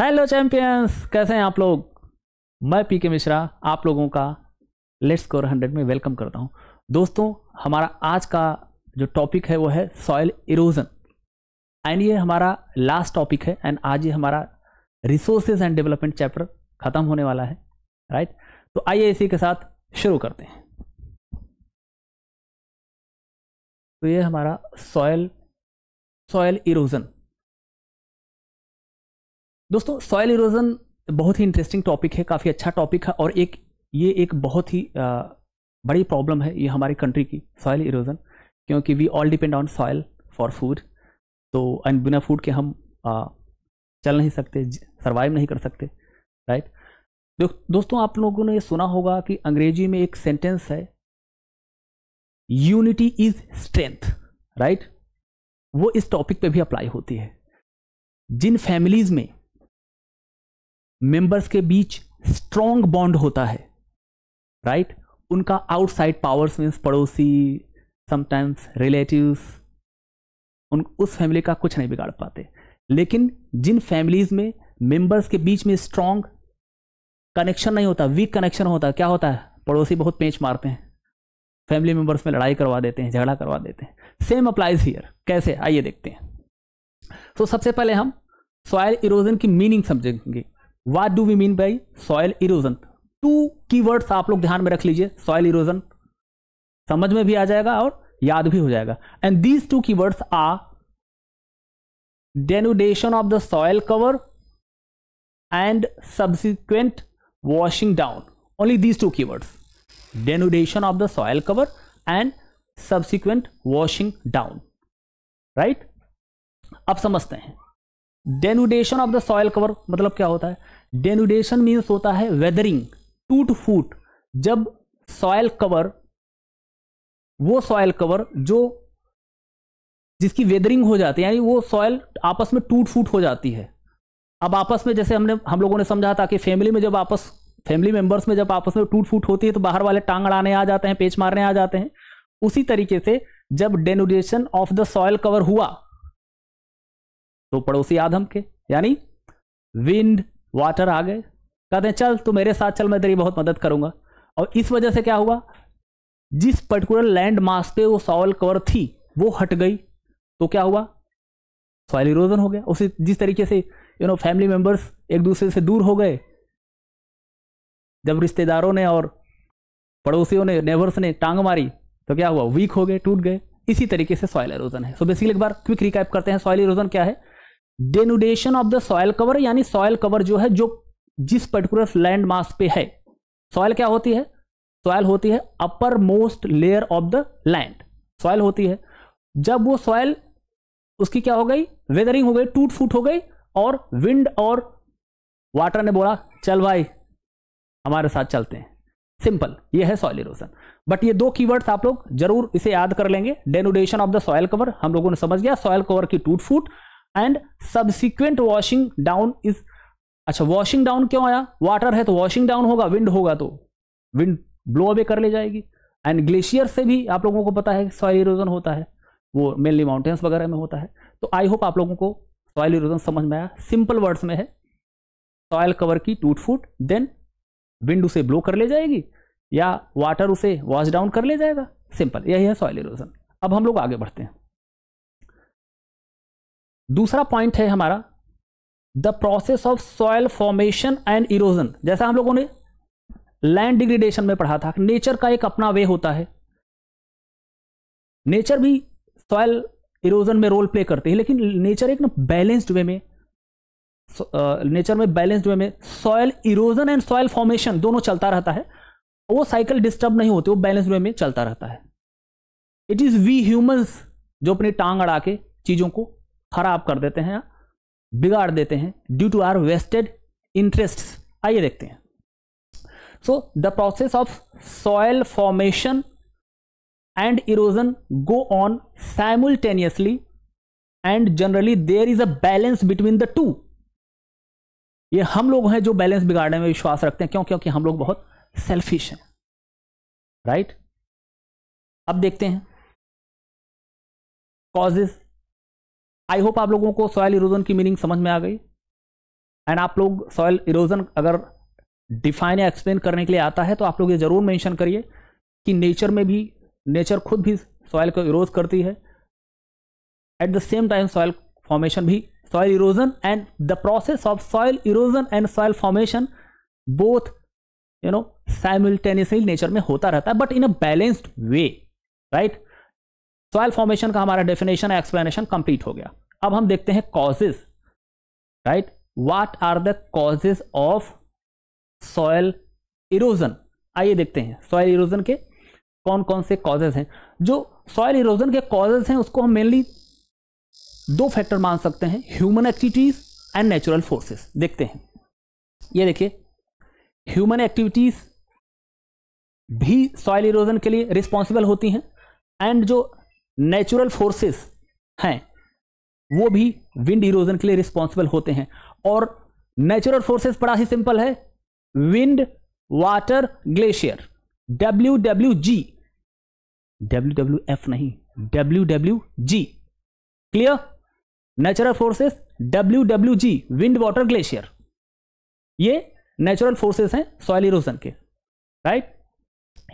Hello champions कैसे हैं आप लोग मैं पी के मिश्रा आप लोगों का लेट्स स्कोर हंड्रेड में वेलकम करता हूं दोस्तों हमारा आज का जो टॉपिक है वो है सॉयल इरोजन एंड ये हमारा लास्ट टॉपिक है एंड आज ये हमारा रिसोर्सेज एंड डेवलपमेंट चैप्टर ख़त्म होने वाला है राइट तो आइए इसी के साथ शुरू करते हैं तो ये हमारा सॉयल सॉयल इरोजन दोस्तों सॉयल इरोजन बहुत ही इंटरेस्टिंग टॉपिक है काफ़ी अच्छा टॉपिक है और एक ये एक बहुत ही आ, बड़ी प्रॉब्लम है ये हमारी कंट्री की सॉयल इरोजन क्योंकि we all depend on soil for food तो एंड बिना फूड के हम आ, चल नहीं सकते सर्वाइव नहीं कर सकते राइट दो, दोस्तों आप लोगों ने ये सुना होगा कि अंग्रेजी में एक सेंटेंस है यूनिटी इज स्ट्रेंथ राइट वो इस टॉपिक पे भी अप्लाई होती है जिन फैमिलीज़ में मेंबर्स के बीच स्ट्रॉन्ग बॉन्ड होता है राइट right? उनका आउटसाइड पावर्स मीन्स पड़ोसी समटाइम्स रिलेटिव्स उन उस फैमिली का कुछ नहीं बिगाड़ पाते लेकिन जिन फैमिलीज में मेंबर्स के बीच में स्ट्रांग कनेक्शन नहीं होता वीक कनेक्शन होता क्या होता है पड़ोसी बहुत पेंच मारते हैं फैमिली मेंबर्स में लड़ाई करवा देते हैं झगड़ा करवा देते हैं सेम अप्लाइज हियर कैसे आइए देखते हैं तो so, सबसे पहले हम सॉयल इरोजन की मीनिंग समझेंगे what do we mean by soil erosion two की आप लोग ध्यान में रख लीजिए सॉयल इरोजन समझ में भी आ जाएगा और याद भी हो जाएगा and these two key words uh denudation of the soil cover and subsequent washing down only these two key words denudation of the soil cover and subsequent washing down right अब समझते हैं denudation of the soil cover मतलब क्या होता है denudation means होता है weathering to टू फूट जब सॉयल कवर वो सॉयल कवर जो जिसकी वेदरिंग हो जाती है यानी वो सॉयल आपस में टूट फूट हो जाती है अब आपस में जैसे हमने हम लोगों ने समझा था कि फैमिली में जब आपस फैमिली मेंबर्स में जब आपस में टूट फूट होती है तो बाहर वाले टांग अड़ाने आ जाते हैं पेच मारने आ जाते हैं उसी तरीके से जब denudation of the soil cover हुआ तो पड़ोसी आधम के यानी विंड वाटर आ गए कहते हैं चल तू मेरे साथ चल मैं तेरी बहुत मदद करूंगा और इस वजह से क्या हुआ जिस पर्टिकुलर लैंड मास पे वो सॉल कवर थी वो हट गई तो क्या हुआ सॉइल इरोजन हो गया उसी जिस तरीके से यू नो फैमिली मेंबर्स एक दूसरे से दूर हो गए जब रिश्तेदारों ने और पड़ोसियों ने नेबर्स ने टांग मारी तो क्या हुआ वीक हो गए टूट गए इसी तरीके से सॉइल एरोजन है सो so बेसिकली एक बार क्विक रिकैप करते हैं सॉइल इरोजन क्या है denudation of the soil cover यानी सॉयल कवर जो है जो जिस पर्टिकुलर लैंड मास पे है सॉयल क्या होती है सॉयल होती है uppermost layer of the land soil होती है जब वो सॉयल उसकी क्या हो गई वेदरिंग हो गई टूट फूट हो गई और विंड और वाटर ने बोला चल भाई हमारे साथ चलते हैं सिंपल ये है सॉयल इरोशन बट ये दो कीवर्ड्स आप लोग जरूर इसे याद कर लेंगे denudation of the soil cover हम लोगों ने समझ गया सॉयल कवर की टूट फूट and subsequent washing down is अच्छा वॉशिंग डाउन क्यों आया वाटर है तो वॉशिंग डाउन होगा विंड होगा तो विंड ब्लो अवे कर ले जाएगी एंड ग्लेशियर से भी आप लोगों को पता है कि सॉइल इरोजन होता है वो मेनली माउंटेन्स वगैरह में होता है तो आई होप आप लोगों को सॉइल इरोजन समझ में आया सिंपल वर्ड्स में है सॉयल कवर की टूट फूट देन विंड उसे ब्लो कर ले जाएगी या वाटर उसे वॉश डाउन कर ले जाएगा सिंपल यही है सॉइल इरोजन अब हम लोग आगे बढ़ते हैं दूसरा पॉइंट है हमारा the process of soil formation and erosion जैसा हम लोगों ने लैंड डिग्रेडेशन में पढ़ा था नेचर का एक अपना वे होता है नेचर भी सॉयल इरोजन में रोल प्ले करते हैं लेकिन नेचर एक ना बैलेंस्ड वे में नेचर में बैलेंस्ड वे में soil erosion and soil formation दोनों चलता रहता है वो साइकिल डिस्टर्ब नहीं होते वो बैलेंस्ड वे में चलता रहता है इट इज़ वी ह्यूमंस जो अपनी टांग अड़ा के चीज़ों को खराब कर देते हैं बिगाड़ देते हैं due to our vested interest आइए देखते हैं so the process of soil formation and erosion go on simultaneously and generally there is a balance between the two ये हम लोग हैं जो बैलेंस बिगाड़ने में विश्वास रखते हैं क्यों क्योंकि हम लोग बहुत सेल्फिश हैं राइट right? अब देखते हैं कॉजेज आई होप आप लोगों को सॉयल इरोजन की मीनिंग समझ में आ गई एंड आप लोग सॉयल इरोजन अगर डिफाइन या एक्सप्लेन करने के लिए आता है तो आप लोग ये ज़रूर मेंशन करिए कि नेचर में भी नेचर खुद भी सॉयल को इरोज करती है at the same time soil formation भी soil erosion and the process of soil erosion and soil formation both you know simultaneously nature में होता रहता है but in a balanced way right soil formation का हमारा definition explanation complete हो गया अब हम देखते हैं causes right what are the causes of soil erosion आइए देखते हैं सॉयल इरोजन के कौन कौन से कॉजेज हैं जो सॉयल इरोजन के कॉजेज हैं उसको हम मेनली दो फैक्टर मान सकते हैं human activities and natural forces देखते हैं ये देखिए ह्यूमन एक्टिविटीज भी सॉयल इरोजन के लिए रिस्पॉन्सिबल होती हैं एंड जो नेचुरल फोर्सेस हैं वो भी विंड इरोजन के लिए रिस्पॉन्सिबल होते हैं और नेचुरल फोर्सेस बड़ा ही सिंपल है wind water glacier W W G W W F नहीं W W G clear natural forces W W G wind water glacier ये नेचुरल फोर्सेस हैं सॉयल इरोजन के राइट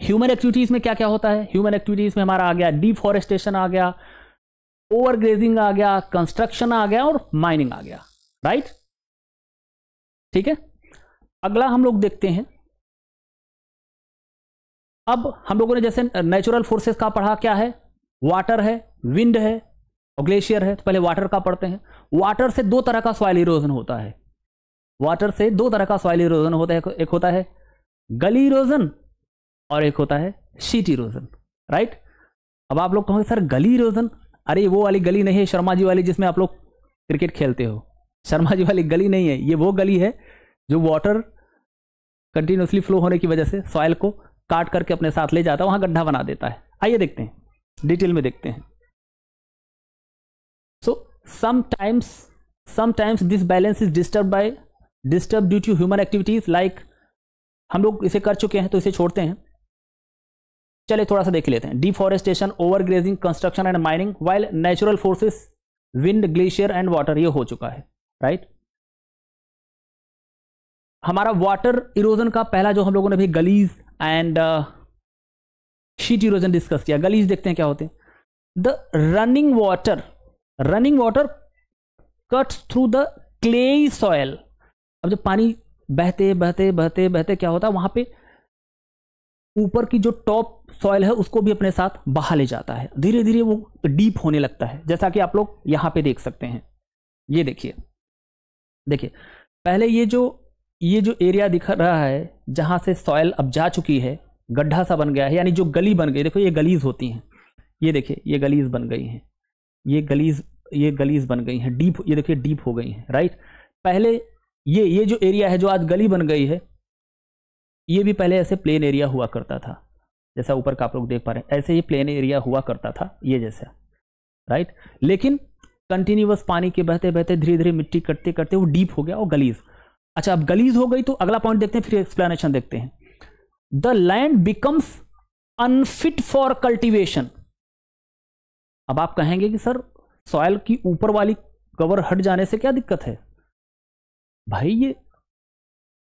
ह्यूमन एक्टिविटीज में क्या क्या होता है ह्यूमन एक्टिविटीज में हमारा आ गया डिफॉरेस्टेशन आ गया ओवर आ गया कंस्ट्रक्शन आ गया और माइनिंग आ गया राइट ठीक है अगला हम लोग देखते हैं अब हम लोगों ने जैसे नेचुरल फोर्सेस का पढ़ा क्या है वाटर है विंड है और ग्लेशियर है तो पहले वाटर का पढ़ते हैं वाटर से दो तरह का सॉइल इरोजन होता है वाटर से दो तरह का सॉइल इरोजन होता है एक होता है गली इरोजन और एक होता है शीट इरोजन राइट अब आप लोग कहोगे सर गली इरोजन अरे वो वाली गली नहीं है शर्मा जी वाली जिसमें आप लोग क्रिकेट खेलते हो शर्मा जी वाली गली नहीं है ये वो गली है जो वाटर कंटिन्यूसली फ्लो होने की वजह से सॉयल को काट करके अपने साथ ले जाता है वहाँ गड्ढा बना देता है आइए देखते हैं डिटेल में देखते हैं so sometimes sometimes this balance is disturb by disturb due to human activities like हम लोग इसे कर चुके हैं तो इसे छोड़ते हैं चले थोड़ा सा देख लेते हैं deforestation overgrazing construction and mining while natural forces wind glacier and water ये हो चुका है राइट हमारा वाटर इरोजन का पहला जो हम लोगों ने भी gullies and sheet erosion discuss किया गलीज देखते हैं क्या होते हैं the running water running water cuts through the clay soil अब जब पानी बहते बहते बहते बहते क्या होता है वहां पर ऊपर की जो टॉप सॉयल है उसको भी अपने साथ बहा ले जाता है धीरे धीरे वो डीप होने लगता है जैसा कि आप लोग यहाँ पे देख सकते हैं ये देखिए देखिए पहले ये जो ये जो एरिया दिख रहा है जहाँ से सॉयल अब जा चुकी है गड्ढा सा बन गया है यानी जो गली बन गई देखो ये गलीज होती हैं ये देखिए ये गलीज बन गई हैं ये गलीज ये गलीज बन गई हैं डीप ये देखिए डीप हो गई हैं राइट पहले ये ये जो एरिया है जो आज गली बन गई है ये भी पहले ऐसे प्लेन एरिया हुआ करता था जैसा ऊपर का आप लोग देख पा रहे हैं ऐसे ये प्लेन एरिया हुआ करता था ये जैसा राइट लेकिन कंटिन्यूस पानी के बहते बहते धीरे धीरे मिट्टी कटते करते वो डीप हो गया और गलीज अच्छा अब गलीज हो गई तो अगला पॉइंट देखते हैं फिर एक्सप्लेनेशन देखते हैं the land becomes unfit for cultivation अब आप कहेंगे कि सर सॉयल की ऊपर वाली कवर हट जाने से क्या दिक्कत है भाई ये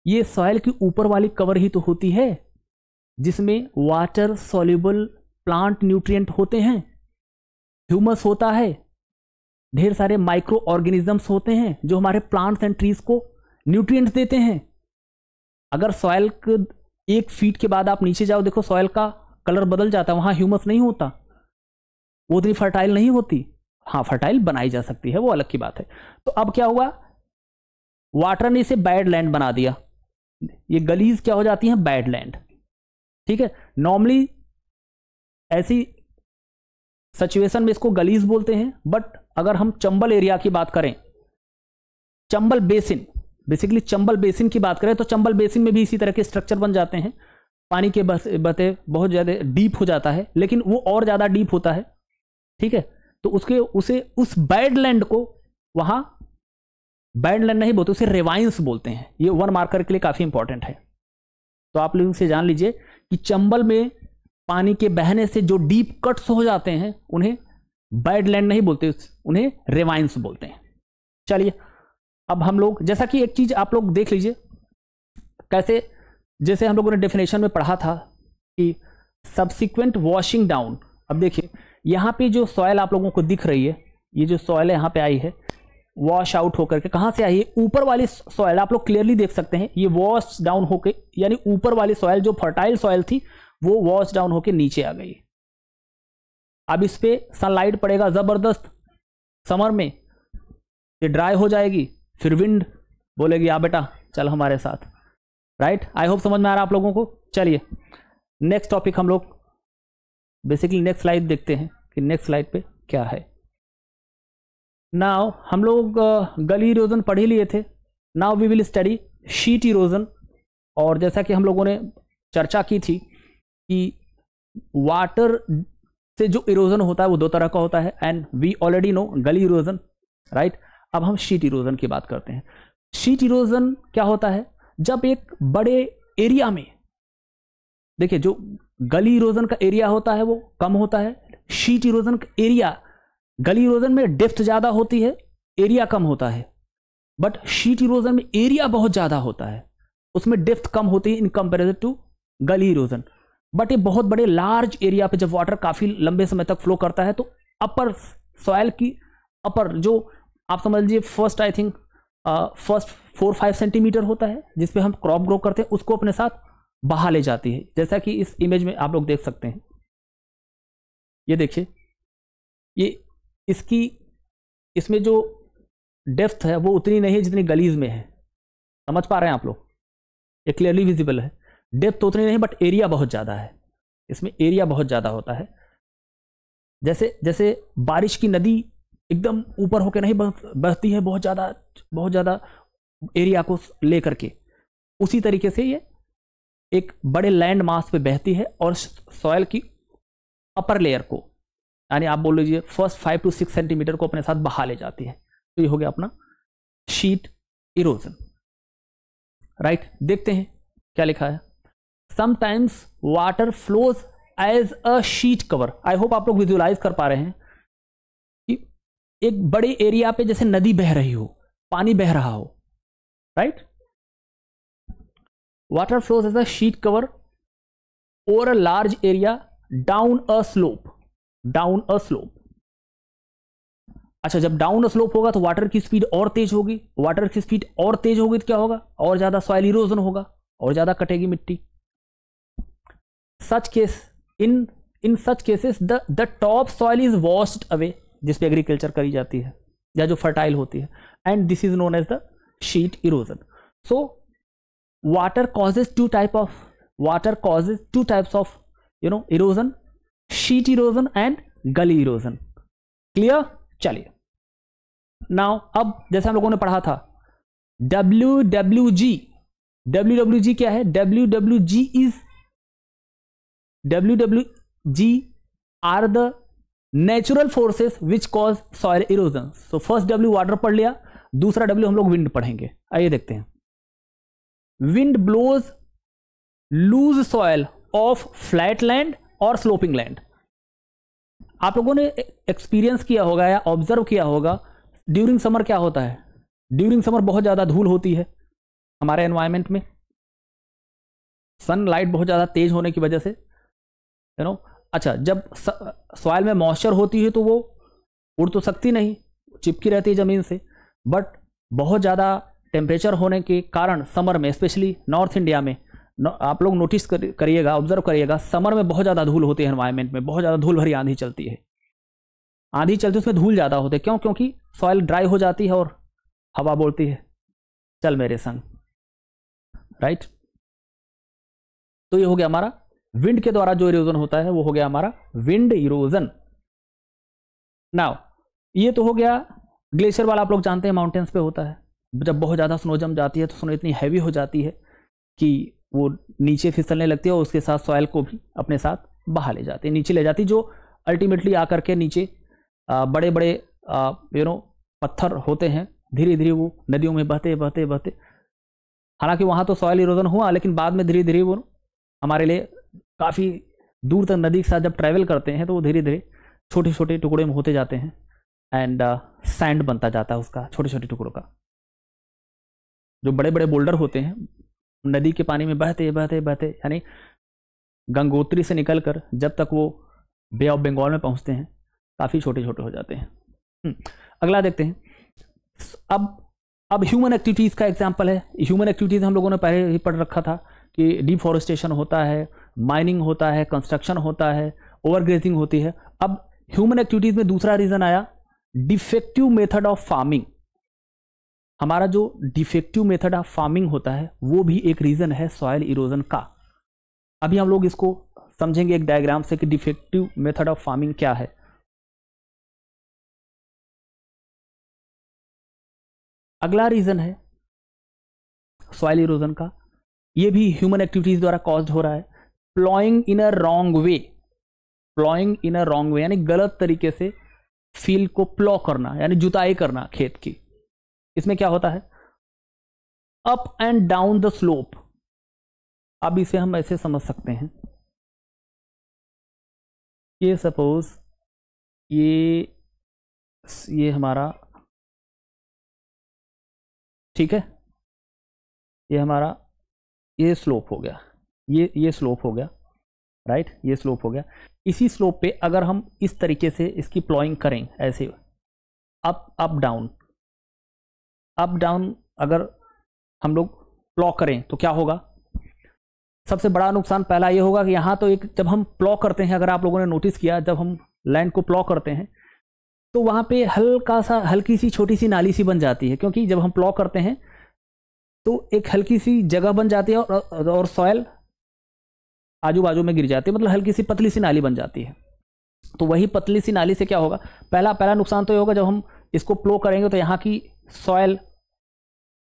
ये सॉयल की ऊपर वाली कवर ही तो होती है जिसमें वाटर सॉल्यूबल प्लांट न्यूट्रिएंट होते हैं ह्यूमस होता है ढेर सारे माइक्रो ऑर्गेनिजम्स होते हैं जो हमारे प्लांट्स एंड ट्रीज को न्यूट्रिएंट्स देते हैं अगर सॉयल एक फीट के बाद आप नीचे जाओ देखो सॉयल का कलर बदल जाता है वहाँ ह्यूमस नहीं होता वो उतनी फर्टाइल नहीं होती हाँ फर्टाइल बनाई जा सकती है वो अलग की बात है तो अब क्या हुआ वाटर ने इसे बैड लैंड बना दिया ये गलीज क्या हो जाती हैं बैडलैंड ठीक है नॉर्मली ऐसी सिचुएशन में इसको गलीज बोलते हैं बट अगर हम चंबल एरिया की बात करें Chambal basin basically Chambal basin की बात करें तो चंबल बेसिन में भी इसी तरह के स्ट्रक्चर बन जाते हैं पानी के बहते बहुत ज़्यादा डीप हो जाता है लेकिन वो और ज़्यादा डीप होता है ठीक है तो उसके उसे उस बैड लैंड को वहाँ बैंड लाइन नहीं बोलते उसे रेवाइंस बोलते हैं ये वन मार्कर के लिए काफ़ी इंपॉर्टेंट है तो आप लोग इसे जान लीजिए कि चंबल में पानी के बहने से जो डीप कट्स हो जाते हैं उन्हें बैड लैंड नहीं बोलते उन्हें रेवाइंस बोलते हैं चलिए अब हम लोग जैसा कि एक चीज़ आप लोग देख लीजिए कैसे जैसे हम लोगों ने डेफिनेशन में पढ़ा था कि सब्सिक्वेंट वॉशिंग डाउन अब देखिए यहाँ पे जो सॉयल आप लोगों को दिख रही है ये जो सॉयल यहां यहाँ पे आई है वॉश आउट होकर के कहाँ से आई है ऊपर वाली सॉयल आप लोग क्लियरली देख सकते हैं ये वॉश डाउन होके यानी ऊपर वाली सॉयल जो फर्टाइल सॉयल थी वो वॉश डाउन होके नीचे आ गई अब इस पर सनलाइट पड़ेगा ज़बरदस्त समर में ये ड्राई हो जाएगी फिर विंड बोलेगी आ बेटा चल हमारे साथ राइट आई होप समझ में आ रहा है आप लोगों को चलिए नेक्स्ट टॉपिक हम लोग बेसिकली नेक्स्ट स्लाइड देखते हैं कि नेक्स्ट स्लाइड पे क्या है नाव हम लोग गली इरोजन पढ़ ही लिए थे now we will study sheet erosion और जैसा कि हम लोगों ने चर्चा की थी कि वाटर से जो इरोजन होता है वो दो तरह का होता है and we already know gully erosion right अब हम शीट इरोजन की बात करते हैं शीट इरोजन क्या होता है जब एक बड़े एरिया में देखिए जो गली इरोजन का एरिया होता है वो कम होता है शीट इरोजन का एरिया गली इरोजन में डेफ्थ ज़्यादा होती है एरिया कम होता है बट शीट इरोजन में एरिया बहुत ज़्यादा होता है उसमें डेफ्थ कम होती है in comparison to gully erosion but ये बहुत बड़े लार्ज एरिया पे जब वाटर काफ़ी लंबे समय तक फ्लो करता है तो अपर सॉयल की अपर जो आप समझ लीजिए first I think first four five centimetre होता है जिसपे हम क्रॉप ग्रो करते हैं उसको अपने साथ बहा ले जाती है जैसा कि इस इमेज में आप लोग देख सकते हैं ये देखिए ये इसकी इसमें जो डेप्थ है वो उतनी नहीं है जितनी गलीज में है समझ पा रहे हैं आप लोग ये क्लियरली विजिबल है डेप्थ उतनी नहीं बट एरिया बहुत ज़्यादा है इसमें एरिया बहुत ज़्यादा होता है जैसे जैसे बारिश की नदी एकदम ऊपर होकर नहीं बहती है बहुत ज़्यादा बहुत ज़्यादा एरिया को ले करके उसी तरीके से ये एक बड़े लैंड मास पे बहती है और सॉयल की अपर लेयर को यानी आप बोल लीजिए first five to six centimetre को अपने साथ बहा ले जाती है तो ये हो गया अपना शीट इरोजन राइट देखते हैं क्या लिखा है sometimes water flows as a sheet cover I hope आप लोग विजुअलाइज कर पा रहे हैं कि एक बड़े एरिया पे जैसे नदी बह रही हो पानी बह रहा हो right water flows as a sheet cover over a large area down a slope down a slope अच्छा जब डाउन अ स्लोप होगा तो वाटर की स्पीड और तेज होगी वाटर की स्पीड और तेज होगी तो क्या होगा और ज्यादा सॉइल इरोजन होगा और ज्यादा कटेगी मिट्टी such case in in such cases the the top soil is washed away जिसपे एग्रीकल्चर करी जाती है या जो फर्टाइल होती है and this is known as the sheet erosion so water causes two type of water causes two types of you know erosion sheet erosion and gully erosion clear चलिए now अब जैसे हम लोगों ने पढ़ा था W W G W W जी क्या है W W G is W W G are the natural forces which cause soil erosion so first W water पढ़ लिया दूसरा डब्ल्यू हम लोग विंड पढ़ेंगे आइए देखते हैं wind blows loose soil off flat land और स्लोपिंग लैंड आप लोगों ने एक्सपीरियंस किया होगा या ऑब्जर्व किया होगा ड्यूरिंग समर क्या होता है ड्यूरिंग समर बहुत ज़्यादा धूल होती है हमारे एनवायरमेंट में सन लाइट बहुत ज़्यादा तेज़ होने की वजह से यू नो अच्छा जब सॉयल में मॉइस्चर होती है तो वो उड़ तो सकती नहीं चिपकी रहती है ज़मीन से बट बहुत ज़्यादा टेम्परेचर होने के कारण समर में स्पेशली नॉर्थ इंडिया में आप लोग नोटिस करिएगा ऑब्जर्व करिएगा समर में बहुत ज़्यादा धूल होती है एनवायरमेंट में बहुत ज़्यादा धूल भरी आंधी चलती है आंधी चलती है उसमें धूल ज़्यादा होते है क्यों क्योंकि सॉइल ड्राई हो जाती है और हवा बोलती है चल मेरे संग राइट तो ये हो गया हमारा विंड के द्वारा जो इरोजन होता है वो हो गया हमारा विंड इरोजन नाव ये तो हो गया ग्लेशियर वाला आप लोग जानते हैं माउंटेन्स पे होता है जब बहुत ज़्यादा स्नो जम जाती है तो स्नो इतनी हैवी हो जाती है कि वो नीचे फिसलने लगती है और उसके साथ सॉयल को भी अपने साथ बहा ले जाती है नीचे ले जाती जो अल्टीमेटली आकर के नीचे बड़े बड़े यू नो पत्थर होते हैं धीरे धीरे वो नदियों में बहते बहते बहते हालांकि वहाँ तो सॉयल इरोजन हुआ लेकिन बाद में धीरे धीरे वो हमारे लिए काफ़ी दूर तक नदी के साथ जब ट्रैवल करते हैं तो वो धीरे धीरे छोटे छोटे टुकड़े में होते जाते हैं एंड सैंड uh, बनता जाता है उसका छोटे छोटे टुकड़ों का जो बड़े बड़े बोल्डर होते हैं नदी के पानी में बहते बहते बहते यानी गंगोत्री से निकलकर जब तक वो बे ऑफ बंगाल में पहुंचते हैं काफ़ी छोटे छोटे हो जाते हैं हम्म, अगला देखते हैं अब अब ह्यूमन एक्टिविटीज़ का एग्जाम्पल है ह्यूमन एक्टिविटीज़ हम लोगों ने पहले ही पढ़ रखा था कि डिफॉरेस्टेशन होता है माइनिंग होता है कंस्ट्रक्शन होता है ओवरग्रेजिंग होती है अब ह्यूमन एक्टिविटीज़ में दूसरा रीज़न आया डिफेक्टिव मेथड ऑफ फार्मिंग हमारा जो डिफेक्टिव मेथड ऑफ फार्मिंग होता है वो भी एक रीज़न है सॉयल इरोजन का अभी हम लोग इसको समझेंगे एक डायग्राम से कि डिफेक्टिव मेथड ऑफ फार्मिंग क्या है अगला रीज़न है सॉयल इरोजन का ये भी ह्यूमन एक्टिविटीज़ द्वारा कॉज्ड हो रहा है ploughing in a wrong way ploughing in a wrong way यानी गलत तरीके से फील्ड को प्लॉ करना यानी जुताई करना खेत की इसमें क्या होता है up and down the slope अब इसे हम ऐसे समझ सकते हैं ये सपोज ये ये हमारा ठीक है ये हमारा ये स्लोप हो गया ये ये स्लोप हो गया राइट ये स्लोप हो गया इसी स्लोप पे अगर हम इस तरीके से इसकी प्लॉइंग करें ऐसे up up down up down अगर हम लोग प्लॉ करें तो क्या होगा सबसे बड़ा नुकसान पहला ये होगा कि यहाँ तो एक जब हम प्लॉ करते हैं अगर आप लोगों ने नोटिस किया जब हम लैंड को प्लॉ करते हैं तो वहाँ पे हल्का सा हल्की सी छोटी सी नाली सी बन जाती है क्योंकि जब हम प्लॉ करते हैं तो एक हल्की सी जगह बन जाती है और, और सॉयल आजू बाजू में गिर जाती है मतलब हल्की सी पतली सी नाली बन जाती है तो वही पतली सी नाली से क्या होगा पहला पहला नुकसान तो ये होगा जब हम इसको प्लो करेंगे तो यहाँ की सॉयल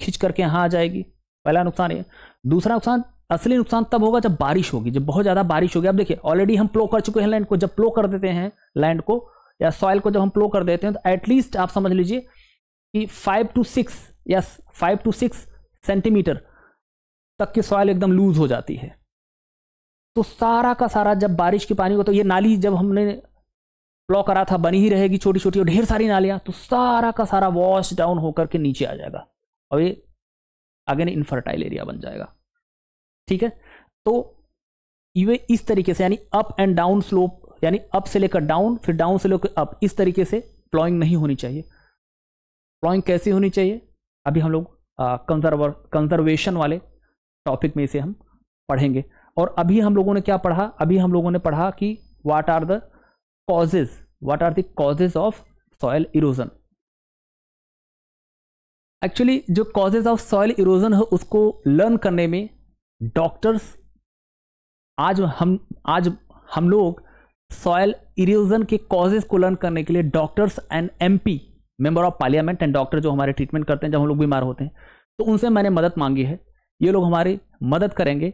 खिंच करके यहाँ आ जाएगी पहला नुकसान ये दूसरा नुकसान असली नुकसान तब होगा जब बारिश होगी जब बहुत ज़्यादा बारिश होगी अब देखिए ऑलरेडी हम प्लो कर चुके हैं लैंड को जब प्लो कर देते हैं लैंड को या सॉइल को जब हम प्लो कर देते हैं तो एटलीस्ट आप समझ लीजिए कि five to six yes five to six centimetre तक की सॉइल एकदम लूज हो जाती है तो सारा का सारा जब बारिश के पानी को तो ये नाली जब हमने प्लॉ करा था बनी ही रहेगी छोटी छोटी और ढेर सारी नालियाँ तो सारा का सारा वॉश डाउन होकर के नीचे आ जाएगा और ये अगेन इनफर्टाइल एरिया बन जाएगा ठीक है तो ये इस तरीके से यानी अप एंड डाउन स्लोप यानी अप से लेकर डाउन फिर डाउन से लेकर अप इस तरीके से प्लॉइंग नहीं होनी चाहिए प्लॉइंग कैसे होनी चाहिए अभी हम लोग कंजर्व कंजर्वेशन वाले टॉपिक में इसे हम पढ़ेंगे और अभी हम लोगों ने क्या पढ़ा अभी हम लोगों ने पढ़ा कि what are the causes what are the causes of soil erosion actually जो कॉजेज ऑफ सॉइल इरोजन है उसको लर्न करने में डॉक्टर्स आज हम आज हम लोग सॉयल इरोजन के कॉजेज को लर्न करने के लिए doctors and MP member of parliament and doctor जो हमारे ट्रीटमेंट करते हैं जब हम लोग बीमार होते हैं तो उनसे मैंने मदद मांगी है ये लोग हमारी मदद करेंगे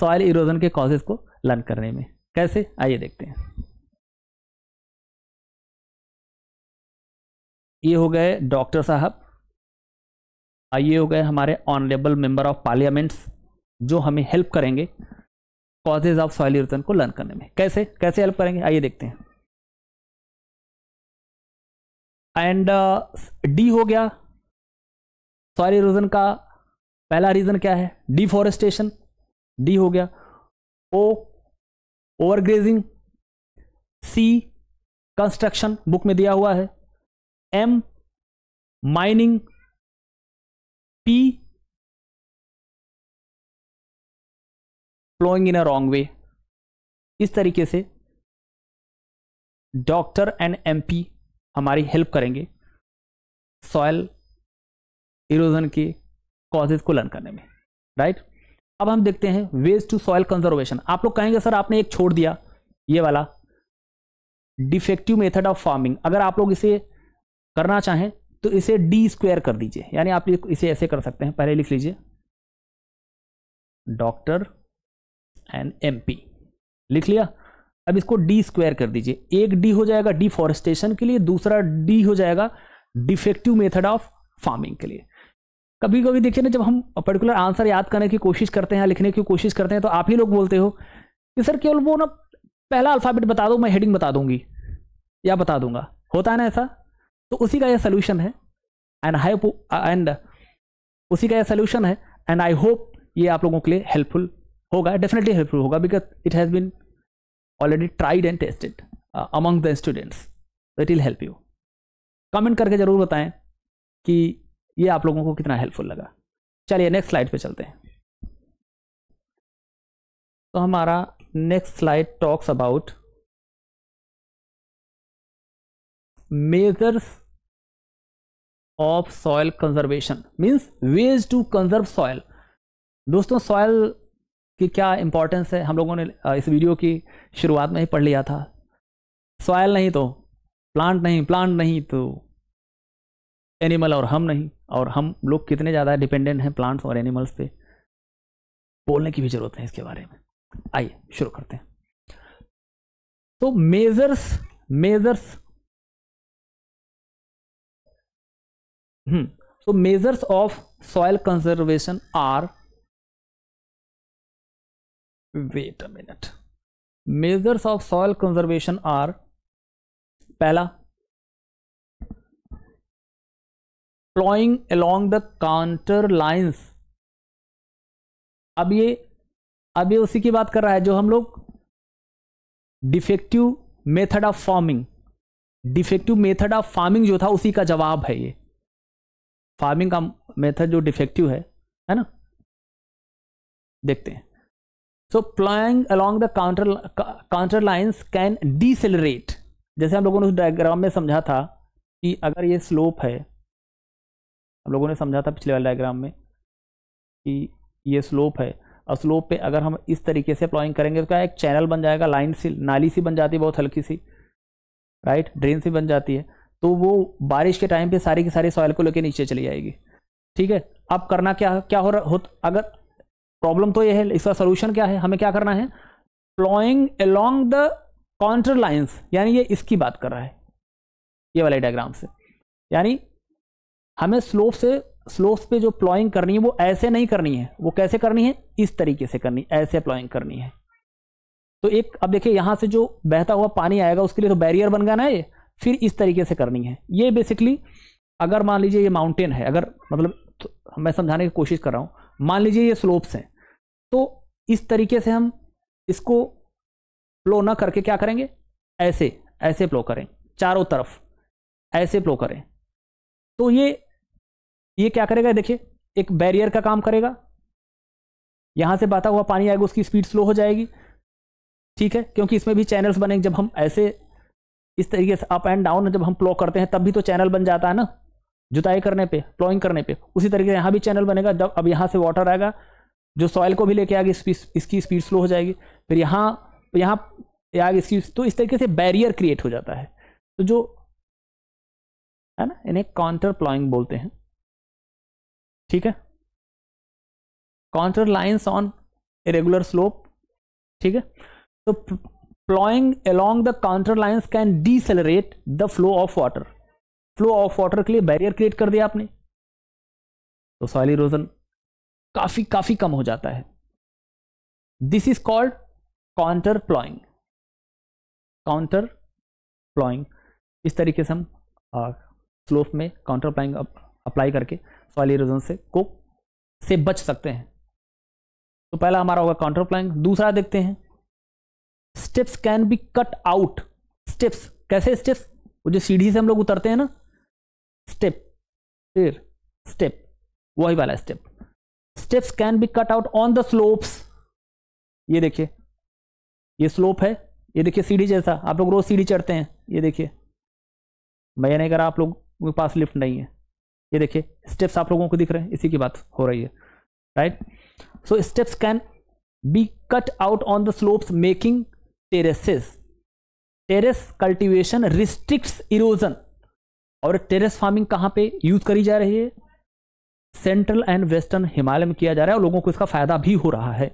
सॉयल इरोजन के कॉजेज को लर्न करने में कैसे आइए देखते हैं ये हो गए डॉक्टर साहब ये हो गए हमारे ऑनरेबल मेंबर ऑफ पार्लियामेंट्स जो हमें हेल्प करेंगे कॉजेज ऑफ सॉइल इरोजन को लर्न करने में कैसे कैसे हेल्प करेंगे आइए देखते हैं एंड डी uh, हो गया सॉइल इरोजन का पहला रीज़न क्या है डिफॉरेस्टेशन डी हो गया O overgrazing C construction book में दिया हुआ है M mining P ploughing in a wrong way इस तरीके से डॉक्टर एंड एमपी हमारी हेल्प करेंगे सॉयल इरोजन के कॉजेज को लर्न करने में राइट अब हम देखते हैं वेस्ट टू सॉयल कंजर्वेशन आप लोग कहेंगे सर आपने एक छोड़ दिया ये वाला डिफेक्टिव मेथड ऑफ फार्मिंग अगर आप लोग इसे करना चाहें तो इसे डी स्क्वायर कर दीजिए यानी आप इसे ऐसे कर सकते हैं पहले लिख लीजिए डॉक्टर एंड एमपी लिख लिया अब इसको डी स्क्वायर कर दीजिए एक डी हो जाएगा डिफॉरेस्टेशन के लिए दूसरा डी हो जाएगा डिफेक्टिव मेथड ऑफ फार्मिंग के लिए कभी कभी देखिए ना जब हम पर्टिकुलर आंसर याद करने की कोशिश करते हैं लिखने की कोशिश करते हैं तो आप ही लोग बोलते हो कि सर केवल वो ना पहला अल्फ़ाबेट बता दो मैं हेडिंग बता दूंगी या बता दूंगा होता है ना ऐसा तो उसी का यह सोल्यूशन है एंड हाई एंड उसी का यह सोल्यूशन है एंड आई होप ये आप लोगों के लिए हेल्पफुल होगा डेफिनेटली हेल्पफुल होगा because it has been already tried and tested among the students it will help you comment करके ज़रूर बताएं कि ये आप लोगों को कितना हेल्पफुल लगा चलिए नेक्स्ट स्लाइड पे चलते हैं तो हमारा next slide talks about measures of soil conservation means ways to conserve soil दोस्तों सॉयल की क्या इंपॉर्टेंस है हम लोगों ने इस वीडियो की शुरुआत में ही पढ़ लिया था सॉयल नहीं तो प्लांट नहीं प्लांट नहीं तो एनिमल और हम नहीं और हम लोग कितने ज़्यादा डिपेंडेंट हैं प्लांट्स और एनिमल्स पे बोलने की भी ज़रूरत है इसके बारे में आइए शुरू करते हैं तो measures measures so measures of soil conservation are wait a minute measures of soil conservation are पहला ploughing along the contour lines अब ये अब ये उसी की बात कर रहा है जो हम लोग defective method of farming defective method of farming जो था उसी का जवाब है ये फार्मिंग का मेथड जो डिफेक्टिव है है ना देखते हैं so ploughing along the contour contour lines can decelerate जैसे हम लोगों ने उस डायग्राम में समझा था कि अगर ये स्लोप है हम लोगों ने समझा था पिछले वाले डायग्राम में कि ये स्लोप है और स्लोप पे अगर हम इस तरीके से प्लॉइंग करेंगे तो क्या एक चैनल बन जाएगा लाइन सी नाली सी बन जाती है बहुत हल्की सी राइट ड्रेन सी बन जाती है तो वो बारिश के टाइम पे सारी की सारी सॉइल को लेके नीचे चली जाएगी ठीक है अब करना क्या क्या हो रहा हो अगर प्रॉब्लम तो ये है इसका सोल्यूशन क्या है हमें क्या करना है ploughing along the contour lines यानी ये इसकी बात कर रहा है ये वाले डायग्राम से यानी हमें स्लोप से स्लोप पे जो प्लॉइंग करनी है वो ऐसे नहीं करनी है वो कैसे करनी है इस तरीके से करनी ऐसे प्लॉइंग करनी है तो एक अब देखिए यहां से जो बहता हुआ पानी आएगा उसके लिए तो बैरियर बन गया ना ये फिर इस तरीके से करनी है ये बेसिकली अगर मान लीजिए ये माउंटेन है अगर मतलब तो मैं समझाने की कोशिश कर रहा हूँ मान लीजिए ये स्लोप्स हैं तो इस तरीके से हम इसको प्लो ना करके क्या करेंगे ऐसे ऐसे प्लो करें चारों तरफ ऐसे प्लो करें तो ये ये क्या करेगा देखिए एक बैरियर का काम करेगा यहाँ से बाता हुआ पानी आएगा उसकी स्पीड स्लो हो जाएगी ठीक है क्योंकि इसमें भी चैनल्स बनेंगे जब हम ऐसे इस तरीके से अप एंड डाउन जब हम प्लो करते हैं तब भी तो चैनल बन जाता है ना जुताई करने पे प्लॉइंग करने पे उसी तरीके से यहाँ भी चैनल बनेगा जब अब यहाँ से वाटर आएगा जो सॉइल को भी लेके आगे इसकी स्पीड स्लो हो जाएगी फिर यहाँ यहाँ आगे इसकी तो इस तरीके से बैरियर क्रिएट हो जाता है तो जो है ना इन्हें काउंटर प्लॉइंग बोलते हैं ठीक है contour lines on irregular slope ठीक है तो ploughing along the counter lines can decelerate the flow of water flow of water के लिए बैरियर क्रिएट कर दिया आपने तो सॉइल इरोजन काफी काफी कम हो जाता है this is called contour ploughing contour ploughing इस तरीके से हम स्लोप में काउंटर प्लाइंग अप्लाई करके सॉइल इरोजन से को से बच सकते हैं तो पहला हमारा होगा काउंटर प्लाइंग दूसरा देखते हैं steps can be cut out steps कैसे स्टेप्स वो जो सीढ़ी से हम लोग उतरते हैं ना स्टेप फिर स्टेप वही वाला step steps can be cut out on the slopes ये देखिए ये स्लोप है ये देखिए सीढ़ी जैसा आप लोग रोज सीढ़ी चढ़ते हैं ये देखिए मैं नहीं रहा आप लोग के पास लिफ्ट नहीं है ये देखिए स्टेप्स आप लोगों को दिख रहे हैं इसी की बात हो रही है right so steps can be cut out on the slopes making terraces terrace cultivation restricts erosion और टेरेस फार्मिंग कहाँ पे यूज करी जा रही है सेंट्रल एंड वेस्टर्न हिमालय में किया जा रहा है और लोगों को इसका फायदा भी हो रहा है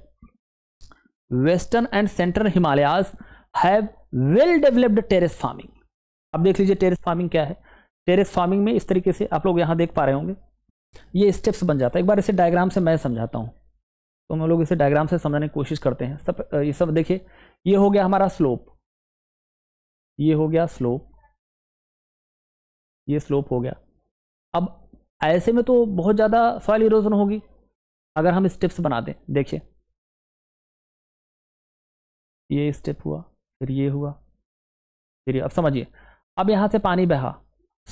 western and central Himalayas have well developed terrace farming अब देख लीजिए टेरेस फार्मिंग क्या है टेरेस फार्मिंग में इस तरीके से आप लोग यहाँ देख पा रहे होंगे ये स्टेप्स बन जाता है एक बार इसे डायग्राम से मैं समझाता हूँ तो हम लोग इसे डायग्राम से समझाने की कोशिश करते हैं सब ये सब देखिए ये हो गया हमारा स्लोप ये हो गया स्लोप ये स्लोप हो गया अब ऐसे में तो बहुत ज़्यादा सॉइल इरोजन होगी अगर हम स्टेप्स बना दें देखिए ये स्टेप हुआ फिर ये हुआ फिर ये अब समझिए अब यहाँ से पानी बहा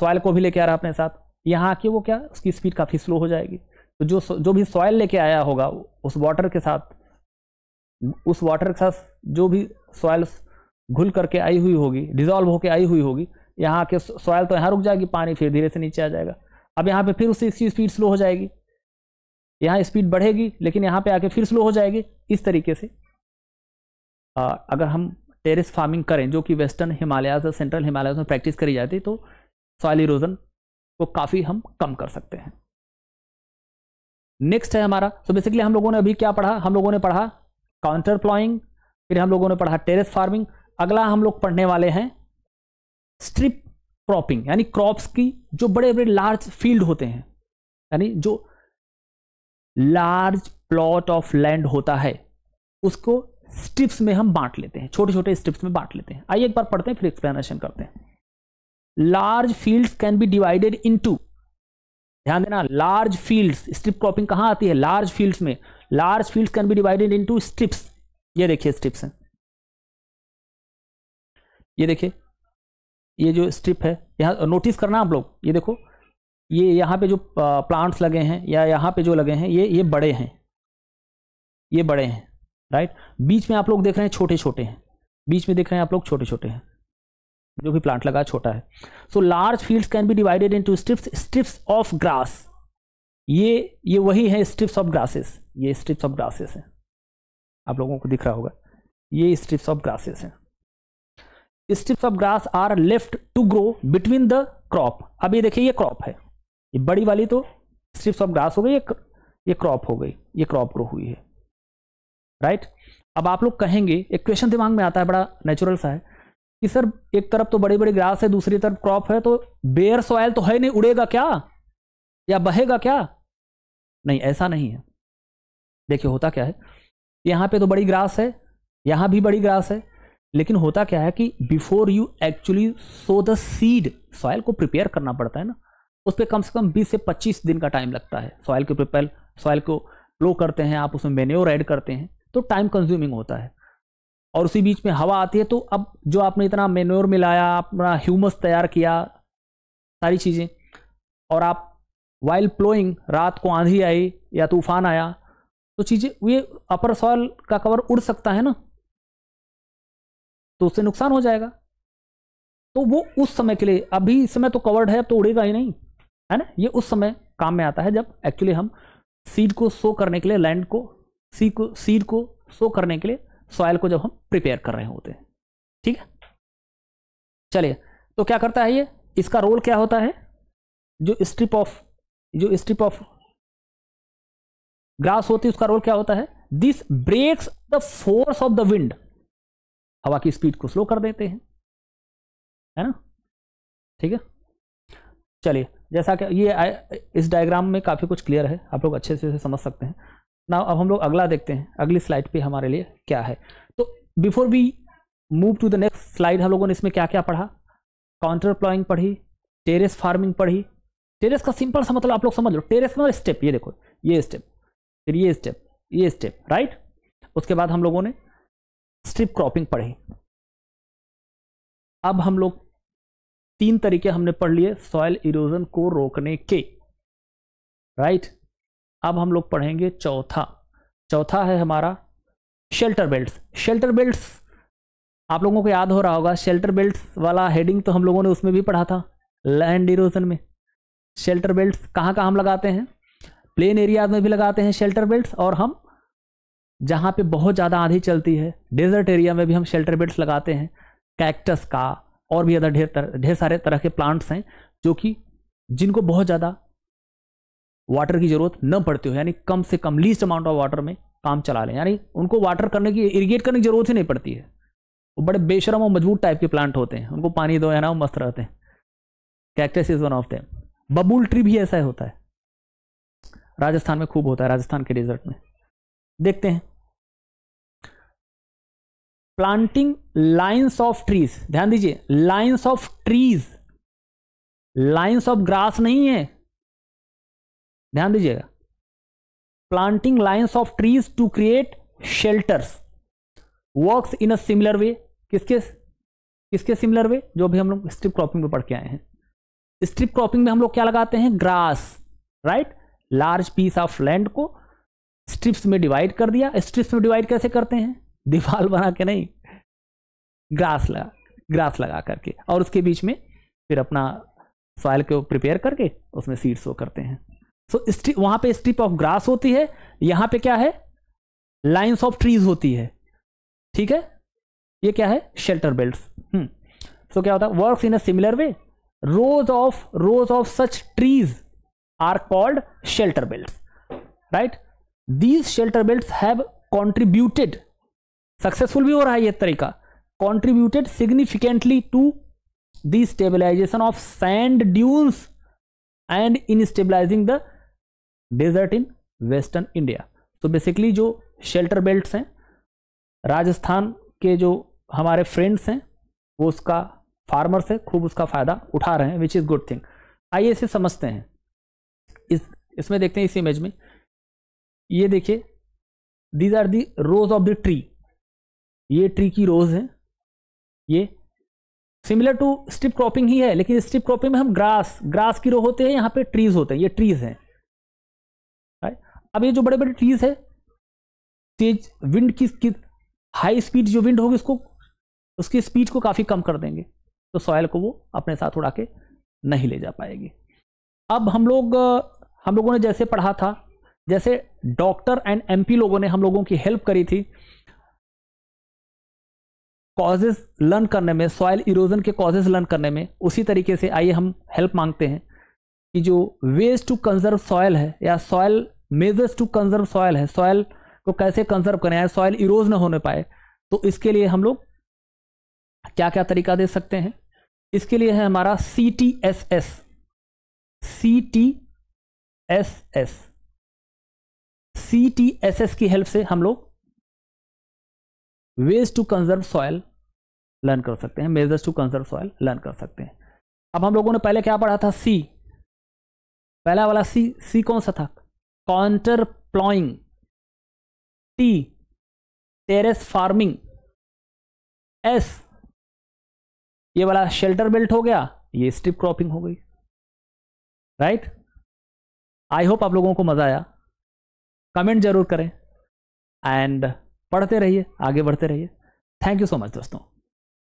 सॉइल को भी लेके आ रहा अपने साथ यहाँ आके वो क्या उसकी स्पीड काफ़ी स्लो हो जाएगी तो जो जो भी सॉयल लेके आया होगा उस वाटर के साथ उस वाटर के साथ जो भी सॉयल घुल करके आई हुई होगी डिजॉल्व होकर आई हुई होगी यहाँ के सॉयल तो यहाँ रुक जाएगी पानी फिर धीरे से नीचे आ जाएगा अब यहाँ पे फिर उससे इसकी स्पीड स्लो हो जाएगी यहाँ स्पीड बढ़ेगी लेकिन यहाँ पे आके फिर स्लो हो जाएगी इस तरीके से आ, अगर हम टेरिस फार्मिंग करें जो कि वेस्टर्न हिमालयाज और सेंट्रल हिमालयाज में प्रैक्टिस करी जाती तो सॉयल इरोजन को काफ़ी हम कम कर सकते हैं नेक्स्ट है हमारा सो so बेसिकली हम लोगों ने अभी क्या पढ़ा हम लोगों ने पढ़ा काउंटर प्लॉइंग फिर हम लोगों ने पढ़ा टेरेस फार्मिंग अगला हम लोग पढ़ने वाले हैं स्ट्रिप क्रॉपिंग यानी क्रॉप्स की जो बड़े बड़े लार्ज फील्ड होते हैं यानी जो लार्ज प्लॉट ऑफ लैंड होता है उसको स्ट्रिप्स में हम बांट लेते हैं छोटे छोटे स्ट्रिप्स में बांट लेते हैं आइए एक बार पढ़ते हैं फिर एक्सप्लेनेशन करते हैं large fields can be divided into ध्यान देना लार्ज फील्ड्स स्ट्रिप क्रॉपिंग कहाँ आती है लार्ज फील्ड्स में large field can be divided to strips ये देखिए स्ट्रिप्स हैं ये देखिए ये जो स्ट्रिप है यहाँ नोटिस करना आप लोग ये देखो ये यहाँ पे जो प्लांट्स लगे हैं या यहाँ पे जो लगे हैं ये ये बड़े हैं ये बड़े हैं राइट बीच में आप लोग देख रहे हैं छोटे छोटे हैं बीच में देख रहे हैं आप लोग छोटे छोटे हैं जो भी प्लांट लगा छोटा है so large fields can be divided into strips strips of grass ये ये वही है स्ट्रिप्स ऑफ ग्रासेस ये स्ट्रिप्स ऑफ ग्रासेस हैं आप लोगों को दिख रहा होगा ये स्ट्रिप्स ऑफ ग्रासेस हैं strips of grass are left to grow between the crop अब ये देखिए ये क्रॉप है ये बड़ी वाली तो स्ट्रिप्स ऑफ ग्रास हो गई ये क्रॉप हो गई ये क्रॉप ग्रो हुई है राइट right? अब आप लोग कहेंगे एक क्वेश्चन दिमाग में आता है बड़ा नेचुरल सा है कि सर एक तरफ तो बड़ी बड़ी ग्रास है दूसरी तरफ क्रॉप है तो बेयर सॉयल तो है नहीं उड़ेगा क्या या बहेगा क्या नहीं ऐसा नहीं है देखिए होता क्या है यहाँ पे तो बड़ी ग्रास है यहाँ भी बड़ी ग्रास है लेकिन होता क्या है कि before you actually sow the seed soil को प्रिपेयर करना पड़ता है ना उस पर कम से कम 20 से 25 दिन का टाइम लगता है सॉयल को प्रिपेयर सॉयल को प्लो करते हैं आप उसमें मेन्योर ऐड करते हैं तो टाइम कंज्यूमिंग होता है और उसी बीच में हवा आती है तो अब जो आपने इतना मेन्योर मिलाया अपना ह्यूमस तैयार किया सारी चीज़ें और आप वाइल प्लोइंग रात को आंधी आई या तूफान आया तो चीज़ें ये अपर सॉल का कवर उड़ सकता है ना तो उससे नुकसान हो जाएगा तो वो उस समय के लिए अभी इस समय तो कवर्ड है तो उड़ेगा ही नहीं है ना ये उस समय काम में आता है जब एक्चुअली हम सीड को सो करने के लिए लैंड को सी को सीड को सो करने के लिए सॉयल को जब हम प्रिपेयर कर रहे होते हैं ठीक है चलिए तो क्या करता है ये इसका रोल क्या होता है जो स्ट्रिप ऑफ जो स्ट्रिप ऑफ ग्रास होती है उसका रोल क्या होता है this breaks the force of the wind हवा की स्पीड को स्लो कर देते हैं है ना ठीक है चलिए जैसा कि ये आ, इस डायग्राम में काफ़ी कुछ क्लियर है आप लोग अच्छे से समझ सकते हैं ना अब हम लोग अगला देखते हैं अगली स्लाइड पे हमारे लिए क्या है तो before we move to the next slide हम लोगों ने इसमें क्या क्या पढ़ा काउंटर प्लॉइंग पढ़ी टेरेस फार्मिंग पढ़ी टेरेस का सिंपल सा मतलब आप लोग समझ लो टेरेस का मतलब स्टेप ये देखो ये स्टेप फिर ये स्टेप ये स्टेप राइट उसके बाद हम लोगों ने स्ट्रिप क्रॉपिंग पढ़ी अब हम लोग तीन तरीके हमने पढ़ लिए सॉयल इरोजन को रोकने के राइट अब हम लोग पढ़ेंगे चौथा चौथा है हमारा शेल्टर बेल्ट्स शेल्टर बेल्ट्स आप लोगों को याद हो रहा होगा शेल्टर बेल्ट्स वाला हेडिंग तो हम लोगों ने उसमें भी पढ़ा था लैंड इरोजन में शेल्टर बेल्ट कहाँ कहाँ हम लगाते हैं प्लेन एरियाज में भी लगाते हैं शेल्टर बेल्ट और हम जहाँ पे बहुत ज़्यादा आंधी चलती है डेजर्ट एरिया में भी हम शेल्टर बेल्ट लगाते हैं कैक्टस का और भी अदर ढेर ढेर सारे तरह के प्लांट्स हैं जो कि जिनको बहुत ज़्यादा वाटर की ज़रूरत न पड़ती हो यानी कम से कम लीस्ट अमाउंट ऑफ वाटर में काम चला लें यानी उनको वाटर करने की इरीगेट करने की ज़रूरत ही नहीं पड़ती है वो बड़े बेशरम और मजबूत टाइप के प्लांट होते हैं उनको पानी दो या ना वो मस्त रहते हैं cactus is one of them बबूल ट्री भी ऐसा होता है राजस्थान में खूब होता है राजस्थान के डेजर्ट में देखते हैं प्लांटिंग लाइन्स ऑफ ट्रीज ध्यान दीजिए lines of trees lines of grass नहीं है ध्यान दीजिएगा planting lines of trees to create shelters works in a similar way किसके किसके सिमिलर वे जो भी हम लोग स्ट्रिप क्रॉपिंग में पढ़ के आए हैं स्ट्रिप क्रॉपिंग में हम लोग क्या लगाते हैं grass right large piece of land को स्ट्रिप्स में डिवाइड कर दिया स्ट्रिप्स में डिवाइड कैसे करते हैं दीवार बना के नहीं ग्रास लगा ग्रास लगा करके और उसके बीच में फिर अपना सॉयल को प्रिपेयर करके उसमें सीड्स वो करते हैं सो स्ट्रिप वहां पे स्ट्रिप ऑफ ग्रास होती है यहां पे क्या है लाइन्स ऑफ ट्रीज होती है ठीक है ये क्या है शेल्टर बेल्ट सो क्या होता है work in a similar way rows of rows of such trees are called shelter belt right these shelter belt have contributed successful भी हो रहा है यह तरीका contributed significantly to the stabilisation of sand dunes and in stabilising the desert in western India तो basically जो shelter belt हैं राजस्थान के जो हमारे फ्रेंड्स हैं वो उसका फार्मर्स है खूब उसका फ़ायदा उठा रहे हैं विच इज़ गुड थिंग आइए इसे समझते हैं इस इसमें देखते हैं इस इमेज में ये देखिए these are the rows of the tree ये ट्री की रोज है ये सिमिलर टू स्ट्रिप क्रॉपिंग ही है लेकिन स्ट्रिप क्रॉपिंग में हम ग्रास ग्रास की रो होते हैं यहाँ पे ट्रीज होते हैं ये ट्रीज हैं अब ये जो बड़े बड़े ट्रीज है तेज विंड की, की हाई स्पीड जो विंड होगी उसको उसकी स्पीड को काफ़ी कम कर देंगे तो सॉयल को वो अपने साथ उड़ा के नहीं ले जा पाएगी अब हम लोग हम लोगों ने जैसे पढ़ा था जैसे डॉक्टर एंड एमपी लोगों ने हम लोगों की हेल्प करी थी कॉजेज लर्न करने में सॉयल इरोजन के कॉजेज लर्न करने में उसी तरीके से आइए हम हेल्प मांगते हैं कि जो वेज टू कंजर्व सॉयल है या soil measures to conserve soil है सॉयल को कैसे कंजर्व करें या सॉयल इरोज ना होने पाए तो इसके लिए हम लोग क्या क्या तरीका दे सकते हैं इसके लिए है हमारा C T S S C T S S C T S S की हेल्प से हम लोग ways to conserve soil learn कर सकते हैं measures to conserve soil learn कर सकते हैं अब हम लोगों ने पहले क्या पढ़ा था सी पहला वाला सी सी कौन सा था contour ploughing T terrace farming S ये वाला शेल्टर बेल्ट हो गया ये स्ट्रिप क्रॉपिंग हो गई राइट आई होप आप लोगों को मज़ा आया कमेंट जरूर करें एंड पढ़ते रहिए आगे बढ़ते रहिए थैंक यू सो मच दोस्तों